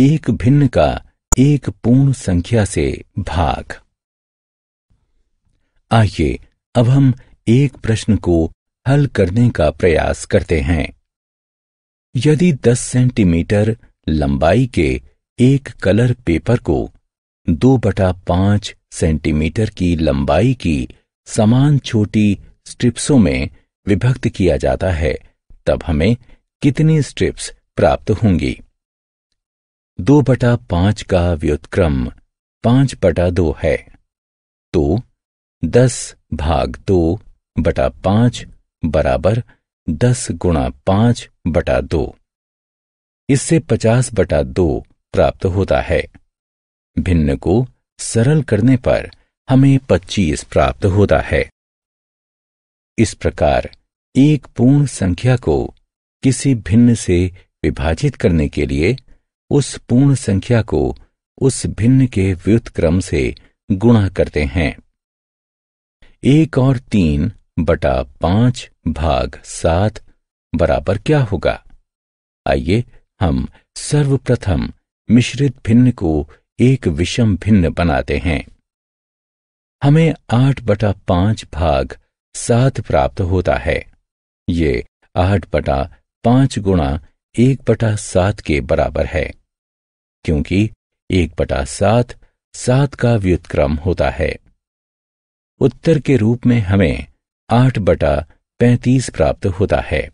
एक भिन्न का एक पूर्ण संख्या से भाग आइए अब हम एक प्रश्न को हल करने का प्रयास करते हैं यदि 10 सेंटीमीटर लंबाई के एक कलर पेपर को दो बटा पांच सेंटीमीटर की लंबाई की समान छोटी स्ट्रिप्सों में विभक्त किया जाता है तब हमें कितनी स्ट्रिप्स प्राप्त होंगी दो बटा पांच का व्युतक्रम पांच बटा दो है तो दस भाग दो बटा पांच बराबर दस गुणा पांच बटा दो इससे पचास बटा दो प्राप्त होता है भिन्न को सरल करने पर हमें पच्चीस प्राप्त होता है इस प्रकार एक पूर्ण संख्या को किसी भिन्न से विभाजित करने के लिए उस पूर्ण संख्या को उस भिन्न के व्युत क्रम से गुणा करते हैं एक और तीन बटा पांच भाग सात बराबर क्या होगा आइए हम सर्वप्रथम मिश्रित भिन्न को एक विषम भिन्न बनाते हैं हमें आठ बटा पांच भाग सात प्राप्त होता है ये आठ बटा पांच गुणा एक बटा सात के बराबर है क्योंकि एक बटा सात सात का व्युतक्रम होता है उत्तर के रूप में हमें आठ बटा पैंतीस प्राप्त होता है